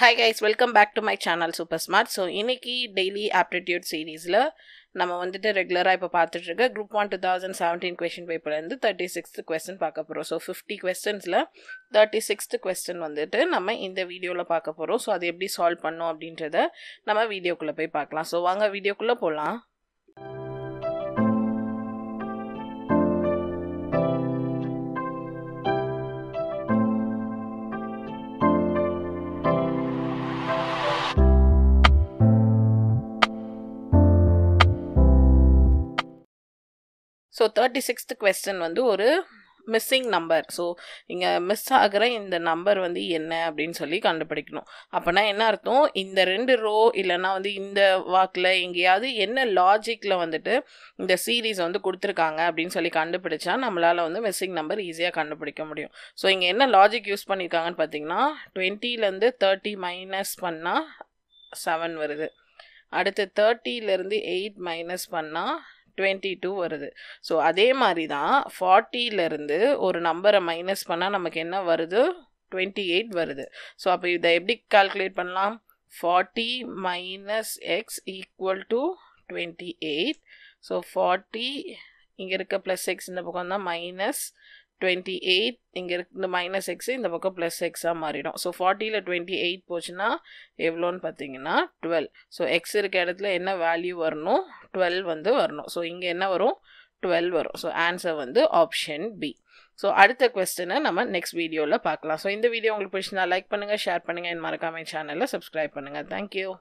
hi guys welcome back to my channel super smart so இன்றைக்கி daily aptitude சீரீஸில் நம்ம வந்துட்டு ரெகுலராக இப்போ பார்த்துட்ருக்க group one two thousand seventeen question பேப்பர்லேருந்து தேர்ட்டி சிக்ஸ்த்து கொஸ்டின் பார்க்க போகிறோம் ஸோ ஃபிஃப்டி கொஸ்டின்ஸில் தேர்ட்டி சிக்ஸ்த்து கொஸ்டின் வந்துட்டு நம்ம இந்த வீடியோவில் பார்க்க போகிறோம் ஸோ அது எப்படி சால்வ் பண்ணோம் அப்படின்றத நம்ம வீடியோக்குள்ளே போய் பார்க்கலாம் ஸோ வாங்க வீடியோக்குள்ளே போகலாம் ஸோ தேர்ட்டி சிக்ஸ்த்து கொஸ்டின் வந்து ஒரு மிஸ்ஸிங் நம்பர் ஸோ இங்கே மிஸ் ஆகிற இந்த நம்பர் வந்து என்ன அப்படின்னு சொல்லி கண்டுபிடிக்கணும் அப்போனா என்ன அர்த்தம் இந்த ரெண்டு ரோ இல்லைனா வந்து இந்த வாக்கில் எங்கேயாவது என்ன லாஜிக்கில் வந்துட்டு இந்த சீரீஸ் வந்து கொடுத்துருக்காங்க அப்படின்னு சொல்லி கண்டுபிடிச்சா நம்மளால் வந்து மிஸ்ஸிங் நம்பர் ஈஸியாக கண்டுபிடிக்க முடியும் ஸோ இங்கே என்ன லாஜிக் யூஸ் பண்ணியிருக்காங்கன்னு பார்த்தீங்கன்னா டுவெண்ட்டிலேருந்து தேர்ட்டி மைனஸ் பண்ணால் செவன் வருது அடுத்து தேர்ட்டியிலேருந்து எயிட் மைனஸ் பண்ணால் டுவெண்ட்டி டூ வருது ஸோ அதே மாதிரி தான் ஃபார்ட்டியிலேருந்து ஒரு நம்பரை மைனஸ் பண்ணால் நமக்கு என்ன வருது டுவெண்ட்டி எயிட் வருது ஸோ அப்போ இதை எப்படி கால்குலேட் பண்ணலாம் forty minus X equal to twenty eight so forty இங்கே இருக்க ப்ளஸ் எக்ஸ் இந்த பக்கம் தான் மைனஸ் டுவெண்ட்டி எயிட் இங்கே இருக்க இந்த மைனஸ் எக்ஸ் இந்த பக்கம் ப்ளஸ் எக்ஸாக மாறிடும் ஸோ ஃபார்ட்டியில் டுவெண்ட்டி எயிட் போச்சுன்னா எவ்வளோன்னு பார்த்தீங்கன்னா டுவெல் ஸோ எக்ஸ் இருக்க இடத்துல என்ன வேல்யூ வரணும் டுவெல் வந்து வரணும் ஸோ இங்கே என்ன வரும் டுவெல் வரும் ஸோ ஆன்சர் வந்து ஆப்ஷன் பி ஸோ அடுத்த கொஸ்டினை நம்ம நெக்ஸ்ட் வீடியோவில் பார்க்கலாம் ஸோ இந்த வீடியோ உங்களுக்கு பிடிச்சிருந்தா லைக் பண்ணுங்கள் ஷேர் பண்ணுங்கள் என் மறக்காமல் சேனலில் சப்ஸ்கிரைப் பண்ணுங்கள் தேங்க்யூ